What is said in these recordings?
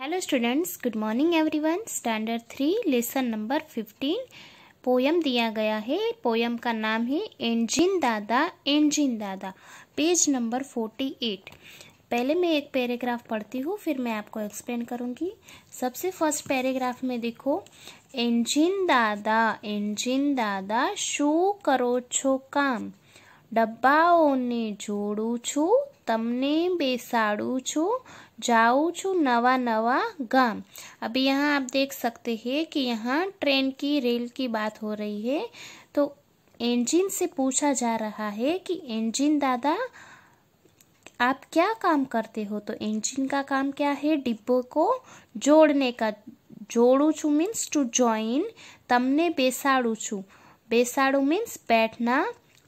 hello students good morning everyone standard three lesson number fifteen poem दिया गया है poem का नाम है एंजिन दादा एंजिन दादा पेज नंबर फोर्टी एट पहले मैं एक पैराग्राफ पढ़ती हूँ फिर मैं आपको एक्सप्लेन करूँगी सबसे फर्स्ट पैराग्राफ में देखो इंजिन दादा इंजिन दादा करो छो काम डब्बाओ ने जोड़ू छू तमने बेसाड़ू छू जाऊँ छु नवा नवा गाम अभी यहाँ आप देख सकते हैं कि यहाँ ट्रेन की रेल की बात हो रही है तो इंजिन से पूछा जा रहा है कि इंजिन दादा आप क्या काम करते हो तो इंजिन का काम क्या है डिब्बो को जोड़ने का जोड़ू छू मीन्स टू जॉइन तमने बेसाड़ू छू बेसाड़ू मीन्स बैठना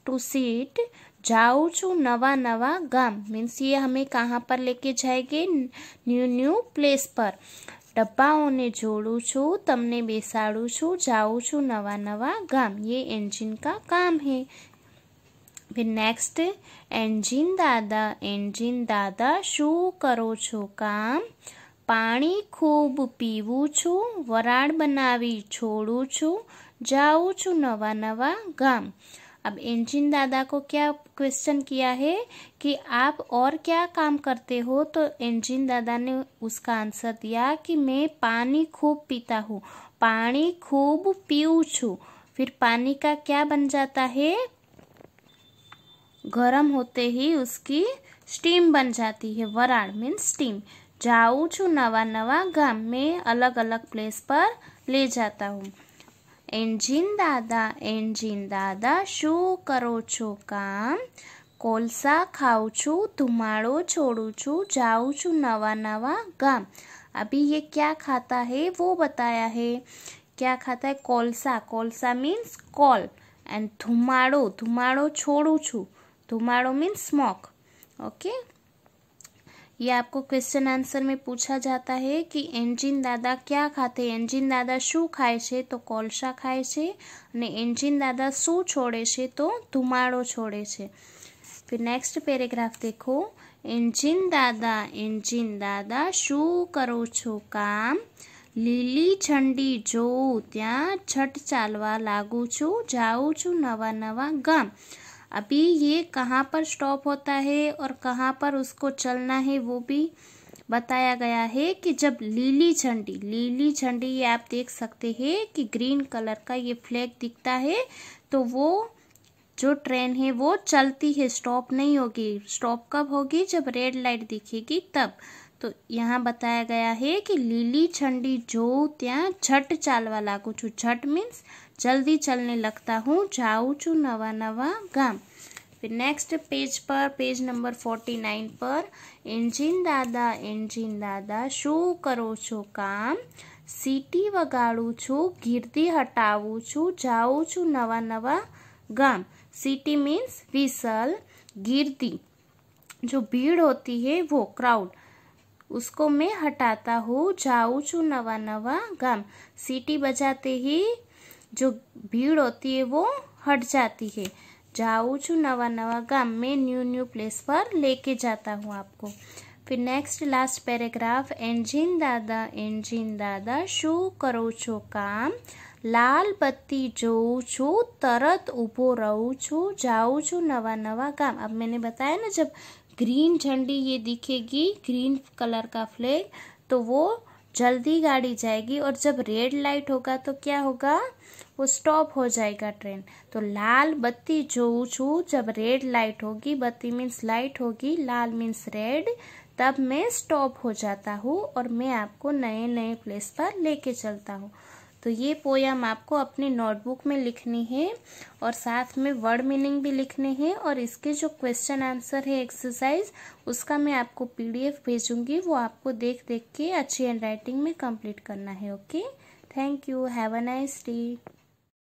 टू सीट जाऊ छू नवा नवा गाम मीन्स ये हमें कहाँ पर लेके जाएंगे न्यू न्यू प्लेस पर डब्बाओं ने जोड़ू छू तमने बेसाड़ू छू जाऊ छू नवा नवा गाम ये इंजन का काम है फिर नेक्स्ट इंजन दादा इंजन दादा शू करो छो काम पानी खूब पीवू छू वराड़ बना छोड़ू छू जाऊ छू नवा नवा गाम अब इंजिन दादा को क्या क्वेश्चन किया है कि आप और क्या काम करते हो तो इंजिन दादा ने उसका आंसर दिया कि मैं पानी खूब पीता हूँ पानी खूब पीऊ छू फिर पानी का क्या बन जाता है गरम होते ही उसकी स्टीम बन जाती है वराड़ मीन्स स्टीम जाऊ छू नवा नवा गाम में अलग अलग प्लेस पर ले जाता हूँ એન્જિન दादा એન્જિન दादा शू करो छो काम कोलसा ખાઉં છું धुमाड़ो छोड़ू છું જાઉં છું नवा नवा गाम अभी ये क्या खाता है वो बताया है क्या खाता है कोलसा कोलसा मीन्स कॉल एंड धुमाड़ो धुमाड़ो छोड़ू छू धुमाड़ो मीन्स स्मोक ओके यह आपको क्वेश्चन आंसर में पूछा जाता है कि इंजन दादा क्या खाते हैं इंजन दादा શું ખાય છે તો કોલસા ખાય છે અને ইঞ্জিন दादा શું છોડે છે તો ધુમાડો છોડે છે ફિર નેક્સ્ટ પેરેગ્રાફ দেখো इंजन दादा इंजन दादा શું કરો છો કામ લીલી છંડી જો ત્યાં છટ ચાલવા લાગુ છું જાવું છું નવા નવા ગામ अभी ये कहाँ पर स्टॉप होता है और कहाँ पर उसको चलना है वो भी बताया गया है कि जब लीली झंडी लीली झंडी ये आप देख सकते हैं कि ग्रीन कलर का ये फ्लैग दिखता है तो वो जो ट्रेन है वो चलती है स्टॉप नहीं होगी स्टॉप कब होगी जब रेड लाइट दिखेगी तब तो यहाँ बताया गया है कि लीली छंडी जो त्या झट चाल वाला छू झट मीन्स जल्दी चलने लगता हूँ जाऊँ छू नवा नवा गाम फिर नेक्स्ट पेज पर पेज नंबर फोर्टी नाइन पर इंजीन दादा इंजीन दादा शू करो छो काम सीटी वगाड़ू छु गिरदी हटाऊ छू जाऊँ छू नवा नवा गाम सीटी मीन्स विसल गिरती जो भीड़ होती है वो क्राउड उसको मैं हटाता हूँ जाऊँ छू नवा नवा गाम सीटी बजाते ही जो भीड़ होती है वो हट जाती है जाऊँ छू नवा नवा गाम मैं न्यू न्यू प्लेस पर लेके जाता हूँ आपको फिर नेक्स्ट लास्ट पैराग्राफ એન્જિન दादा એન્જિન दादा શું करो छो काम लाल बत्ती જોઉં छो तरत उभो રહું છું જાઉં છું नवा नवा काम अब मैंने बताया ना जब ग्रीन झंडी ये दिखेगी ग्रीन कलर का फ्लैग तो वो जल्दी गाड़ी जाएगी और जब रेड लाइट होगा तो क्या होगा वो स्टॉप हो जाएगा ट्रेन तो लाल बत्ती जो छू जब रेड लाइट होगी बत्ती मीन्स लाइट होगी लाल मीन्स रेड तब मैं स्टॉप हो जाता हूँ और मैं आपको नए नए प्लेस पर लेके चलता हूँ तो ये पोयम आपको अपने नोटबुक में लिखनी है और साथ में वर्ड मीनिंग भी लिखने हैं और इसके जो क्वेश्चन आंसर है एक्सरसाइज उसका मैं आपको पीडीएफ भेजूंगी वो आपको देख देख के अच्छी हैंड राइटिंग में कंप्लीट करना है okay thank you have a nice day